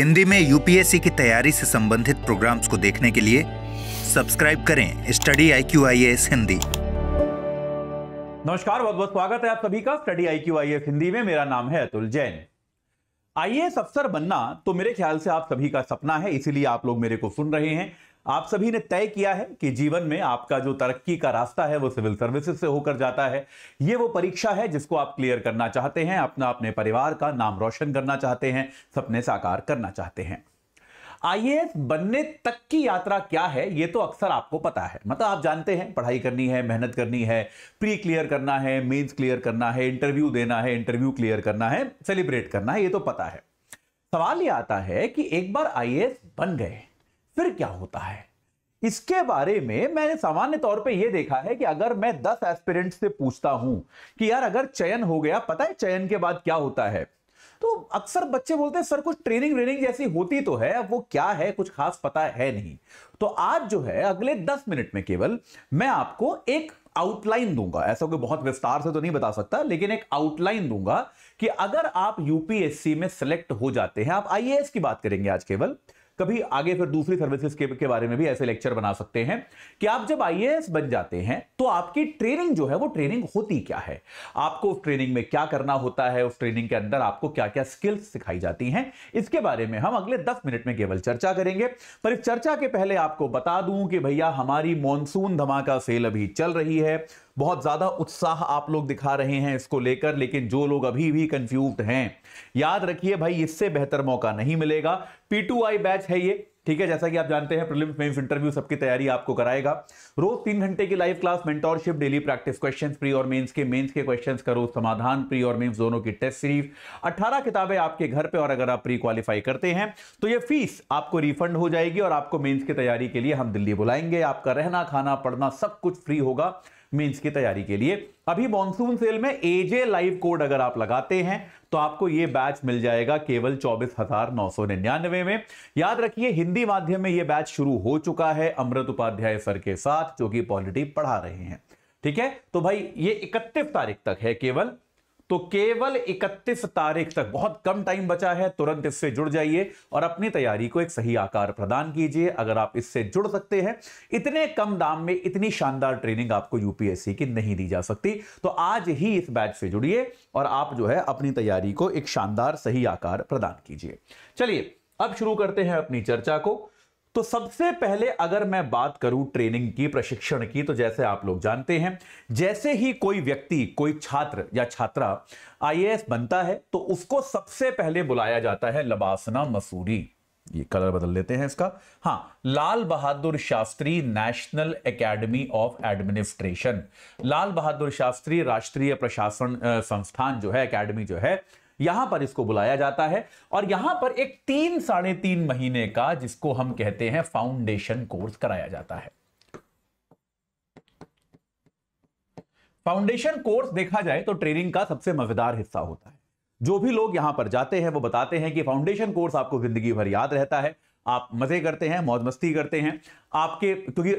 हिंदी में यूपीएससी की तैयारी से संबंधित प्रोग्राम्स को देखने के लिए सब्सक्राइब करें study I Q I S Hindi नमस्कार बहुत बहुत स्वागत है आप सभी का study I Q I S Hindi में मेरा नाम है अतुल जैन आईएएस अफसर बनना तो मेरे ख्याल से आप सभी का सपना है इसीलिए आप लोग मेरे को सुन रहे हैं आप सभी ने तय किया है कि जीवन में आपका जो तरक्की का रास्ता है वो सिविल सर्विसेज से होकर जाता है ये वो परीक्षा है जिसको आप क्लियर करना चाहते हैं अपना अपने परिवार का नाम रोशन करना चाहते हैं सपने साकार करना चाहते हैं आईएएस बनने तक की यात्रा क्या है ये तो अक्सर आपको पता है मतलब आप जानते हैं पढ़ाई करनी है मेहनत करनी है प्री क्लियर करना है मेंस क्लियर करना है इंटरव्यू देना है इंटरव्यू क्लियर करना है सेलिब्रेट करना है ये तो पता है सवाल ये आता है कि एक बार आईएएस बन गए फिर क्या होता है इसके बारे में मैंने सामान्य तौर पे यह देखा है कि अगर मैं 10 एस्पिरेंट से पूछता हूं कि यार अगर चयन हो गया पता है चयन के बाद क्या होता है तो अक्सर बच्चे बोलते हैं सर कुछ ट्रेनिंग व्रेनिंग जैसी होती तो है अब वो क्या है कुछ खास पता है नहीं तो आज जो है अगले 10 मिनट में केवल मैं आपको एक आउटलाइन दूंगा ऐसा कोई बहुत विस्तार से तो नहीं बता सकता लेकिन एक आउटलाइन दूंगा कि अगर आप यूपीएससी में सिलेक्ट हो जाते हैं आप आईएएस की बात करेंगे आज केवल कभी आगे फिर दूसरी सर्विसेज के, के बारे में भी ऐसे लेक्चर बना सकते हैं कि आप जब आई बन जाते हैं तो आपकी ट्रेनिंग जो है वो ट्रेनिंग होती क्या है आपको उस ट्रेनिंग में क्या करना होता है उस ट्रेनिंग के अंदर आपको क्या क्या स्किल्स सिखाई जाती हैं इसके बारे में हम अगले दस मिनट में केवल चर्चा करेंगे पर इस चर्चा के पहले आपको बता दूं कि भैया हमारी मानसून धमाका सेल अभी चल रही है बहुत ज़्यादा उत्साह आप लोग दिखा रहे हैं इसको लेकर लेकिन जो लोग अभी भी कंफ्यूज हैं याद रखिए भाई इससे बेहतर मौका नहीं मिलेगा पी बैच है ये ठीक है जैसा कि आप जानते हैं प्रीलिम्स मेंस इंटरव्यू सबकी तैयारी आपको कराएगा रोज तीन घंटे की live class mentorship daily practice questions pre और मेंस के मेंस के क्वेश्चंस करो समाधान प्री और मेंस दोनों की टेस्ट सीरीज 18 किताबें आपके घर पे और अगर आप प्री क्वालिफाई करते हैं तो ये फीस आपको रिफंड हो जाएगी और आपको मेन्स की तैयारी के लिए हम दिल्ली बुलाएंगे आपका रहना खाना पढ़ना सब कुछ फ्री होगा मीन्स की तैयारी के लिए अभी मॉनसून सेल में एजे लाइव कोड अगर आप लगाते हैं तो आपको ये बैच मिल जाएगा केवल चौबीस हजार नौ सौ निन्यानवे में याद रखिए हिंदी माध्यम में ये बैच शुरू हो चुका है अमृत उपाध्याय सर के साथ जो कि पॉलिटी पढ़ा रहे हैं ठीक है तो भाई ये इकतीस तारीख तक है केवल तो केवल 31 तारीख तक बहुत कम टाइम बचा है तुरंत इससे जुड़ जाइए और अपनी तैयारी को एक सही आकार प्रदान कीजिए अगर आप इससे जुड़ सकते हैं इतने कम दाम में इतनी शानदार ट्रेनिंग आपको यूपीएससी की नहीं दी जा सकती तो आज ही इस बैच से जुड़िए और आप जो है अपनी तैयारी को एक शानदार सही आकार प्रदान कीजिए चलिए अब शुरू करते हैं अपनी चर्चा को तो सबसे पहले अगर मैं बात करूं ट्रेनिंग की प्रशिक्षण की तो जैसे आप लोग जानते हैं जैसे ही कोई व्यक्ति कोई छात्र या छात्रा आईएएस बनता है तो उसको सबसे पहले बुलाया जाता है लबासना मसूरी ये कलर बदल लेते हैं इसका हाँ Lal Bahadur Shastri national academy of administration Lal Bahadur Shastri राष्ट्रीय प्रशासन संस्थान जो है एकेडमी जो है यहां पर इसको बुलाया जाता है और यहां पर एक तीन साढ़े तीन महीने का जिसको हम कहते हैं फाउंडेशन कोर्स कराया जाता है फाउंडेशन कोर्स देखा जाए तो ट्रेनिंग का सबसे मजेदार हिस्सा होता है जो भी लोग यहां पर जाते हैं वो बताते हैं कि फाउंडेशन कोर्स आपको जिंदगी भर याद रहता है आप मज़े करते हैं मौज मस्ती करते हैं आपके क्योंकि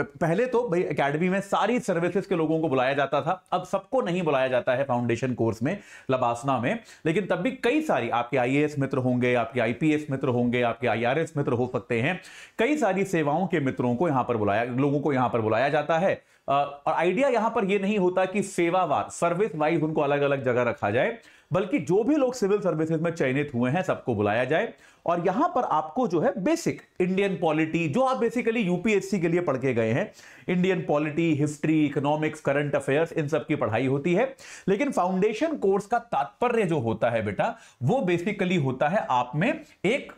पहले तो भाई एकेडमी में सारी सर्विसेज के लोगों को बुलाया जाता था अब सबको नहीं बुलाया जाता है फाउंडेशन कोर्स में लबासना में लेकिन तब भी कई सारी आपके आईएएस मित्र होंगे आपके आईपीएस मित्र होंगे आपके आईआरएस मित्र हो सकते हैं कई सारी सेवाओं के मित्रों को यहां पर बुलाया लोगों को यहां पर बुलाया जाता है और आइडिया यहां पर यह नहीं होता कि सेवावार सर्विस वाइज उनको अलग अलग जगह रखा जाए बल्कि जो भी लोग सिविल सर्विसेज में चयनित हुए हैं सबको बुलाया जाए और यहां पर आपको जो है बेसिक इंडियन पॉलिटी जो आप बेसिकली यूपीएससी के लिए पढ़ के गए हैं Indian polity history economics current affairs इन सब की पढ़ाई होती है लेकिन फाउंडेशन कोर्स का तात्पर्य जो होता है बेटा वो बेसिकली होता है आप में एक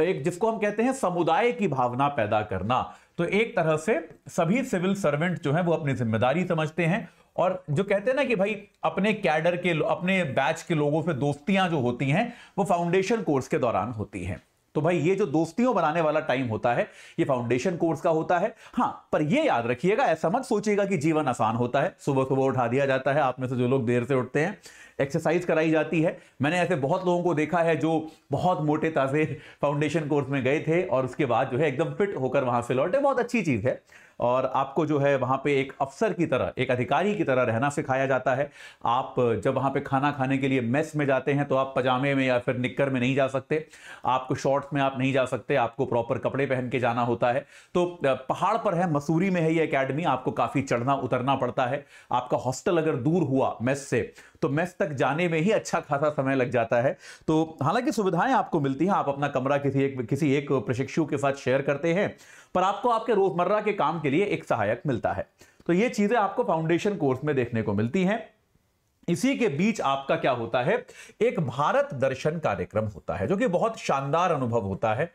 एक जिसको हम कहते हैं समुदाय की भावना पैदा करना तो एक तरह से सभी सिविल सर्वेंट जो है वो अपनी जिम्मेदारी समझते हैं और जो कहते हैं ना कि भाई अपने कैडर के अपने बैच के लोगों से दोस्तियां जो होती हैं वो फाउंडेशन कोर्स के दौरान होती हैं तो भाई ये जो दोस्तियों बनाने वाला टाइम होता है ये फाउंडेशन कोर्स का होता है हाँ पर ये याद रखिएगा ऐसा मत सोचिएगा कि जीवन आसान होता है सुबह सुबह उठा दिया जाता है आप में से जो लोग देर से उठते हैं एक्सरसाइज कराई जाती है मैंने ऐसे बहुत लोगों को देखा है जो बहुत मोटे ताजे फाउंडेशन कोर्स में गए थे और उसके बाद जो है एकदम फिट होकर वहां से लौटे बहुत अच्छी चीज़ है और आपको जो है वहाँ पे एक अफसर की तरह एक अधिकारी की तरह रहना सिखाया जाता है आप जब वहाँ पे खाना खाने के लिए मेस में जाते हैं तो आप पजामे में या फिर निक्कर में नहीं जा सकते आपको शॉर्ट्स में आप नहीं जा सकते आपको प्रॉपर कपड़े पहन के जाना होता है तो पहाड़ पर है मसूरी में है ये अकेडमी आपको काफ़ी चढ़ना उतरना पड़ता है आपका हॉस्टल अगर दूर हुआ मेस से तो मेस तक जाने में ही अच्छा खासा समय लग जाता है तो हालांकि सुविधाएं आपको मिलती हैं आप अपना कमरा किसी एक किसी एक प्रशिक्षु के साथ शेयर करते हैं पर आपको आपके रोजमर्रा के काम के लिए एक सहायक मिलता है तो ये चीजें आपको फाउंडेशन कोर्स में देखने को मिलती हैं इसी के बीच आपका क्या होता है एक भारत दर्शन कार्यक्रम होता है जो कि बहुत शानदार अनुभव होता है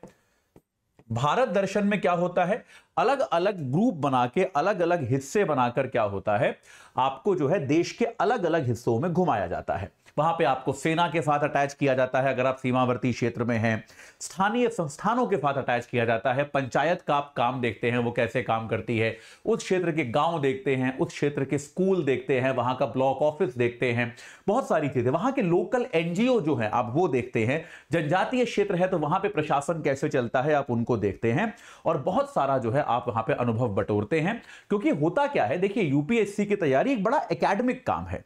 भारत दर्शन में क्या होता है अलग अलग ग्रुप बना के अलग अलग हिस्से बनाकर क्या होता है आपको जो है देश के अलग अलग हिस्सों में घुमाया जाता है वहां पे आपको सेना के साथ अटैच किया जाता है अगर आप सीमावर्ती क्षेत्र में हैं स्थानीय संस्थानों के साथ अटैच किया जाता है पंचायत का आप काम देखते हैं वो कैसे काम करती है उस क्षेत्र के गांव देखते हैं उस क्षेत्र के स्कूल देखते हैं वहां का ब्लॉक ऑफिस देखते हैं बहुत सारी चीजें वहां के लोकल एनजीओ जो है आप वो देखते हैं जनजातीय क्षेत्र है तो वहां पर प्रशासन कैसे चलता है आप उनको देखते हैं और बहुत सारा जो है आप वहां पर अनुभव बटोरते हैं क्योंकि होता क्या है देखिए यूपीएससी की तैयारी एक बड़ा एकेडमिक काम है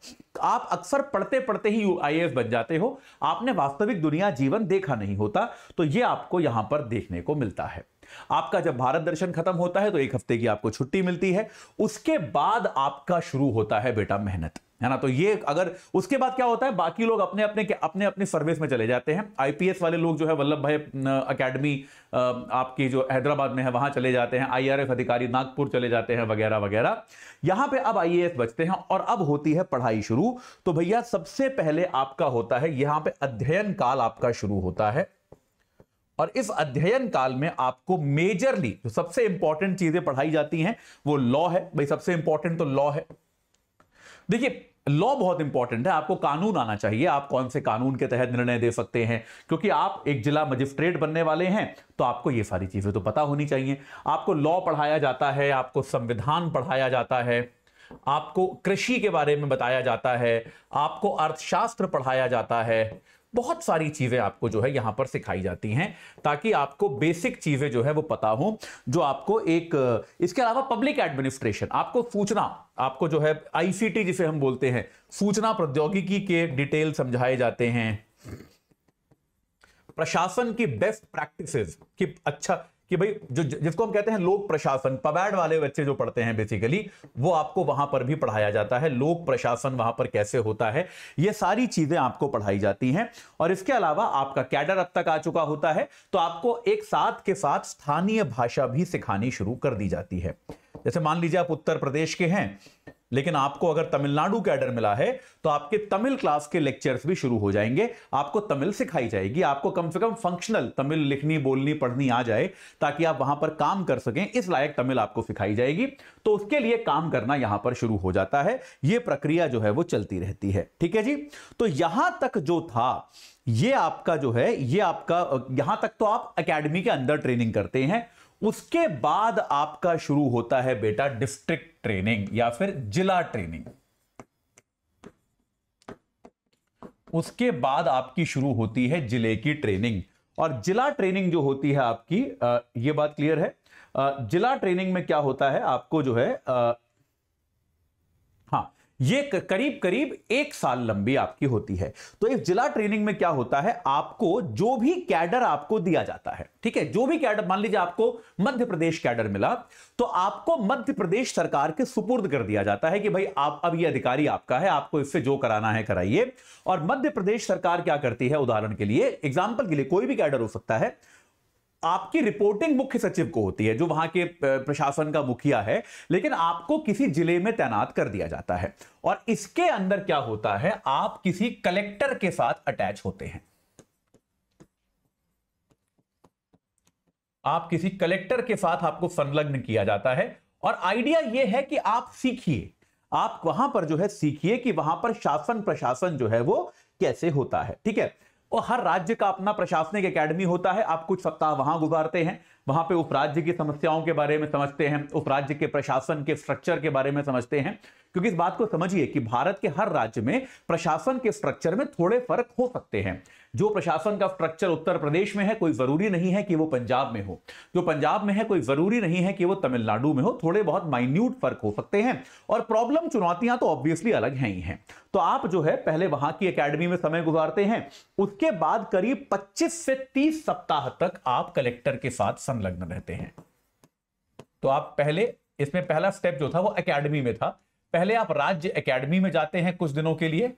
आप अक्सर पढ़ते पढ़ते ही यू बन जाते हो आपने वास्तविक दुनिया जीवन देखा नहीं होता तो ये आपको यहां पर देखने को मिलता है आपका जब भारत दर्शन खत्म होता है तो एक हफ्ते की आपको छुट्टी मिलती है उसके बाद आपका शुरू होता है बेटा मेहनत है ना तो ये अगर उसके बाद क्या होता है बाकी लोग अपने अपने अपने अपने सर्विस में चले जाते हैं आईपीएस वाले लोग जो है वल्लभ भाई अकेडमी आपकी जो हैदराबाद में है वहां चले जाते हैं आईआरएफ अधिकारी नागपुर चले जाते हैं वगैरह वगैरह यहां पे अब आईएएस बचते हैं और अब होती है पढ़ाई शुरू तो भैया सबसे पहले आपका होता है यहां पर अध्ययन काल आपका शुरू होता है और इस अध्ययन काल में आपको मेजरली जो सबसे इंपॉर्टेंट चीजें पढ़ाई जाती हैं वो लॉ है भाई सबसे इंपॉर्टेंट तो लॉ है देखिए लॉ बहुत इंपॉर्टेंट है आपको कानून आना चाहिए आप कौन से कानून के तहत निर्णय दे सकते हैं क्योंकि आप एक जिला मजिस्ट्रेट बनने वाले हैं तो आपको ये सारी चीजें तो पता होनी चाहिए आपको लॉ पढ़ाया जाता है आपको संविधान पढ़ाया जाता है आपको कृषि के बारे में बताया जाता है आपको अर्थशास्त्र पढ़ाया जाता है बहुत सारी चीज़ें आपको जो है यहां पर सिखाई जाती हैं ताकि आपको बेसिक चीज़ें जो है वो पता हो जो आपको एक इसके अलावा पब्लिक एडमिनिस्ट्रेशन आपको सूचना आपको जो है आईसीटी जिसे हम बोलते हैं सूचना प्रौद्योगिकी के डिटेल समझाए जाते हैं प्रशासन की बेस्ट प्रैक्टिसेस की अच्छा कि भाई जो जिसको हम कहते हैं लोक प्रशासन पबैड वाले बच्चे जो पढ़ते हैं बेसिकली वो आपको वहां पर भी पढ़ाया जाता है लोक प्रशासन वहां पर कैसे होता है ये सारी चीजें आपको पढ़ाई जाती हैं और इसके अलावा आपका कैडर अब तक आ चुका होता है तो आपको एक साथ के साथ स्थानीय भाषा भी सिखानी शुरू कर दी जाती है जैसे मान लीजिए आप उत्तर प्रदेश के हैं लेकिन आपको अगर तमिलनाडु कैडर मिला है तो आपके तमिल क्लास के लेक्चर्स भी शुरू हो जाएंगे आपको तमिल सिखाई जाएगी आपको कम से कम फंक्शनल तमिल लिखनी बोलनी पढ़नी आ जाए ताकि आप वहां पर काम कर सकें इस लायक तमिल आपको सिखाई जाएगी तो उसके लिए काम करना यहां पर शुरू हो जाता है यह प्रक्रिया जो है वो चलती रहती है ठीक है जी तो यहां तक जो था ये आपका जो है ये आपका यहां तक तो आप एकेडमी के अंदर ट्रेनिंग करते हैं उसके बाद आपका शुरू होता है बेटा डिस्ट्रिक्ट ट्रेनिंग या फिर जिला ट्रेनिंग उसके बाद आपकी शुरू होती है जिले की ट्रेनिंग और जिला ट्रेनिंग जो होती है आपकी आ, ये बात क्लियर है आ, जिला ट्रेनिंग में क्या होता है आपको जो है आ, ये करीब करीब एक साल लंबी आपकी होती है तो इस जिला ट्रेनिंग में क्या होता है आपको जो भी कैडर आपको दिया जाता है ठीक है जो भी कैडर मान लीजिए आपको मध्य प्रदेश कैडर मिला तो आपको मध्य प्रदेश सरकार के सुपुर्द कर दिया जाता है कि भाई आप अब यह अधिकारी आपका है आपको इससे जो कराना है कराइए और मध्य प्रदेश सरकार क्या करती है उदाहरण के लिए एग्जाम्पल के लिए कोई भी कैडर हो सकता है आपकी रिपोर्टिंग मुख्य सचिव को होती है जो वहां के प्रशासन का मुखिया है लेकिन आपको किसी जिले में तैनात कर दिया जाता है और इसके अंदर क्या होता है आप किसी कलेक्टर के साथ अटैच होते हैं आप किसी कलेक्टर के साथ आपको संलग्न किया जाता है और आइडिया यह है कि आप सीखिए आप वहां पर जो है सीखिए कि वहां पर शासन प्रशासन जो है वो कैसे होता है ठीक है और हर राज्य का अपना प्रशासनिक एकेडमी होता है आप कुछ सप्ताह वहां गुजारते हैं वहां पे उपराज्य की समस्याओं के बारे में समझते हैं उपराज्य के प्रशासन के स्ट्रक्चर के बारे में समझते हैं क्योंकि इस बात को समझिए कि भारत के हर राज्य में प्रशासन के स्ट्रक्चर में थोड़े फर्क हो सकते हैं जो प्रशासन का स्ट्रक्चर उत्तर प्रदेश में है कोई जरूरी नहीं है कि वो पंजाब में हो जो पंजाब में है कोई जरूरी नहीं है कि वो तमिलनाडु में हो थोड़े बहुत माइन्यूट फर्क हो सकते हैं और प्रॉब्लम चुनौतियां तो ऑब्वियसली अलग हैं ही हैं तो आप जो है पहले वहां की एकेडमी में समय गुजारते हैं उसके बाद करीब 25 से 30 सप्ताह तक आप कलेक्टर के साथ संलग्न रहते हैं तो आप पहले इसमें पहला स्टेप जो था वो अकेडमी में था पहले आप राज्य एकेडमी में जाते हैं कुछ दिनों के लिए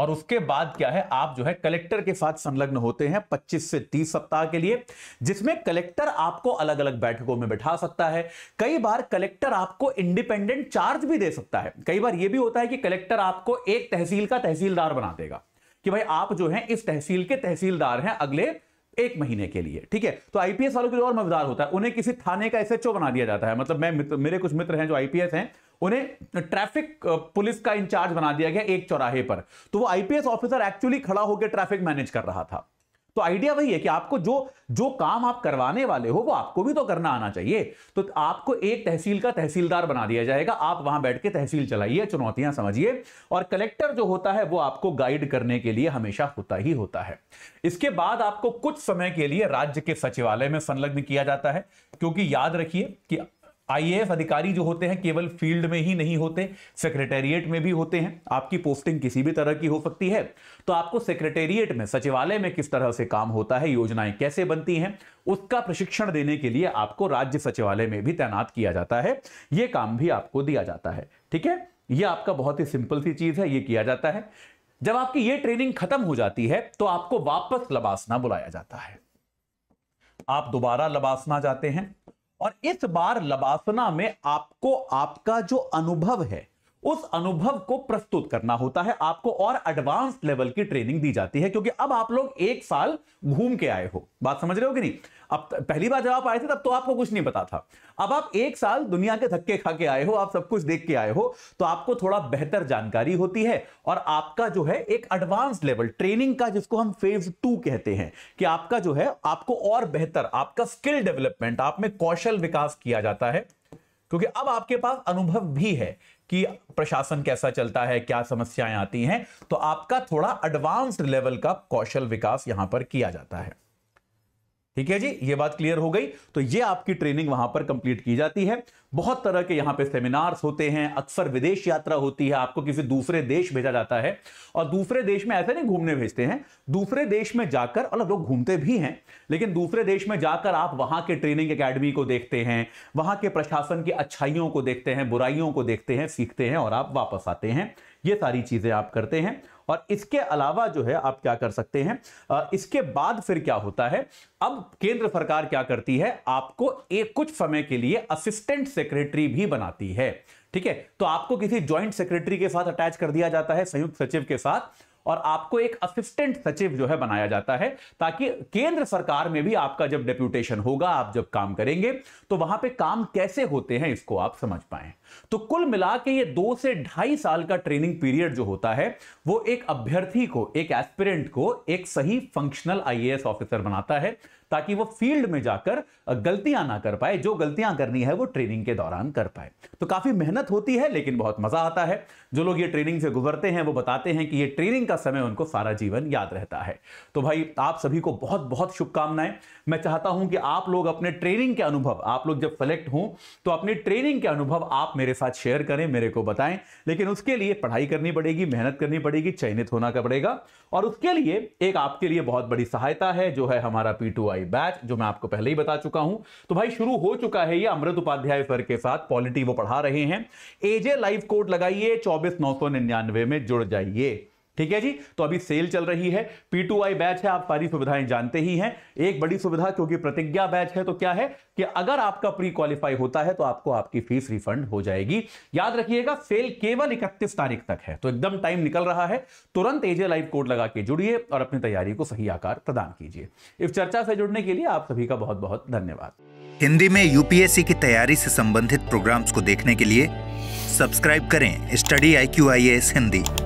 और उसके बाद क्या है आप जो है कलेक्टर के साथ संलग्न होते हैं 25 से 30 सप्ताह के लिए जिसमें कलेक्टर आपको अलग अलग बैठकों में बैठा सकता है कई बार कलेक्टर आपको इंडिपेंडेंट चार्ज भी दे सकता है कई बार यह भी होता है कि कलेक्टर आपको एक तहसील का तहसीलदार बना देगा कि भाई आप जो है इस तहसील के तहसीलदार हैं अगले एक महीने के लिए ठीक है तो आईपीएस वालों के लिए और मजेदार होता है उन्हें किसी थाने का एसएचओ बना दिया जाता है मतलब मैं मेरे कुछ मित्र हैं जो आईपीएस हैं उन्हें ट्रैफिक पुलिस का इंचार्ज बना दिया गया एक चौराहे पर तो वो आईपीएस ऑफिसर एक्चुअली खड़ा होकर ट्रैफिक मैनेज कर रहा था तो आइडिया वही है कि आपको जो जो काम आप करवाने वाले हो वो आपको भी तो करना आना चाहिए तो आपको एक तहसील का तहसीलदार बना दिया जाएगा आप वहां बैठ के तहसील चलाइए चुनौतियां समझिए और कलेक्टर जो होता है वो आपको गाइड करने के लिए हमेशा होता ही होता है इसके बाद आपको कुछ समय के लिए राज्य के सचिवालय में संलग्न किया जाता है क्योंकि याद रखिए कि आईएएस अधिकारी जो होते हैं केवल फील्ड में ही नहीं होते सेक्रेटेरिएट में भी होते हैं आपकी पोस्टिंग किसी भी तरह की हो सकती है तो आपको सेक्रेटेरिएट में सचिवालय में किस तरह से काम होता है योजनाएं कैसे बनती हैं उसका प्रशिक्षण देने के लिए आपको राज्य सचिवालय में भी तैनात किया जाता है यह काम भी आपको दिया जाता है ठीक है यह आपका बहुत ही सिंपल सी चीज है यह किया जाता है जब आपकी यह ट्रेनिंग खत्म हो जाती है तो आपको वापस लबासना बुलाया जाता है आप दोबारा लबासना जाते हैं और इस बार लबासना में आपको आपका जो अनुभव है उस अनुभव को प्रस्तुत करना होता है आपको और एडवांस लेवल की ट्रेनिंग दी जाती है क्योंकि अब आप लोग एक साल घूम के आए हो बात समझ रहे हो कि नहीं अब पहली बार जब आप आए थे तब तो आपको कुछ नहीं पता था अब आप एक साल दुनिया के धक्के खा के आए हो आप सब कुछ देख के आए हो तो आपको थोड़ा बेहतर जानकारी होती है और आपका जो है एक एडवांस लेवल ट्रेनिंग का जिसको हम फेज टू कहते हैं कि आपका जो है आपको और बेहतर आपका स्किल डेवलपमेंट आप में कौशल विकास किया जाता है क्योंकि अब आपके पास अनुभव भी है कि प्रशासन कैसा चलता है क्या समस्याएं आती हैं तो आपका थोड़ा एडवांस्ड लेवल का कौशल विकास यहां पर किया जाता है ठीक है जी ये बात क्लियर हो गई तो ये आपकी ट्रेनिंग वहां पर कंप्लीट की जाती है बहुत तरह के यहाँ पे सेमिनार्स होते हैं अक्सर विदेश यात्रा होती है आपको किसी दूसरे देश भेजा जाता है और दूसरे देश में ऐसे नहीं घूमने भेजते हैं दूसरे देश में जाकर अलग लोग घूमते भी हैं लेकिन दूसरे देश में जाकर आप वहां के ट्रेनिंग अकेडमी को देखते हैं वहां के प्रशासन की अच्छाइयों को देखते हैं बुराइयों को देखते हैं सीखते हैं और आप वापस आते हैं ये सारी चीज़ें आप करते हैं और इसके अलावा जो है आप क्या कर सकते हैं इसके बाद फिर क्या होता है अब केंद्र सरकार क्या करती है आपको एक कुछ समय के लिए असिस्टेंट सेक्रेटरी भी बनाती है ठीक है तो आपको किसी ज्वाइंट सेक्रेटरी के साथ अटैच कर दिया जाता है संयुक्त सचिव के साथ और आपको एक असिस्टेंट सचिव जो है बनाया जाता है ताकि केंद्र सरकार में भी आपका जब डेप्यूटेशन होगा आप जब काम करेंगे तो वहां पे काम कैसे होते हैं इसको आप समझ पाए तो कुल मिला के ये दो से ढाई साल का ट्रेनिंग पीरियड जो होता है वो एक अभ्यर्थी को एक एस्पिरेंट को एक सही फंक्शनल आईएएस ऑफिसर बनाता है ताकि वो फील्ड में जाकर गलतियां ना कर पाए जो गलतियां करनी है वो ट्रेनिंग के दौरान कर पाए तो काफ़ी मेहनत होती है लेकिन बहुत मज़ा आता है जो लोग ये ट्रेनिंग से गुजरते हैं वो बताते हैं कि ये ट्रेनिंग का समय उनको सारा जीवन याद रहता है तो भाई आप सभी को बहुत बहुत शुभकामनाएं मैं चाहता हूं कि आप लोग अपने ट्रेनिंग के अनुभव आप लोग जब सेलेक्ट हों तो अपने ट्रेनिंग के अनुभव आप मेरे साथ शेयर करें मेरे को बताएं लेकिन उसके लिए पढ़ाई करनी पड़ेगी मेहनत करनी पड़ेगी चयनित होना पड़ेगा और उसके लिए एक आपके लिए बहुत बड़ी सहायता है जो है हमारा पी वाली बैच जो मैं आपको पहले ही बता चुका हूं तो भाई शुरू हो चुका है ये अमृत उपाध्याय सर के साथ पॉलिटी वो पढ़ा रहे हैं एजे लाइव कोड लगाइए चौबीस नौ सौ निन्यानवे में जुड़ जाइए ठीक है जी तो अभी सेल चल रही है पी टू आई बैच है आप सारी सुविधाएं जानते ही हैं एक बड़ी सुविधा क्योंकि प्रतिज्ञा बैच है तो क्या है कि अगर आपका प्री क्वालिफाई होता है तो आपको आपकी फीस रिफंड हो जाएगी याद रखिएगा सेल केवल 31 तारीख तक है तो एकदम टाइम निकल रहा है तुरंत एजे लाइव कोड लगा के जुड़िए और अपनी तैयारी को सही आकार प्रदान कीजिए इस चर्चा से जुड़ने के लिए आप सभी का बहुत बहुत धन्यवाद हिंदी में यूपीएससी की तैयारी से संबंधित प्रोग्राम्स को देखने के लिए सब्सक्राइब करें study I Q I S Hindi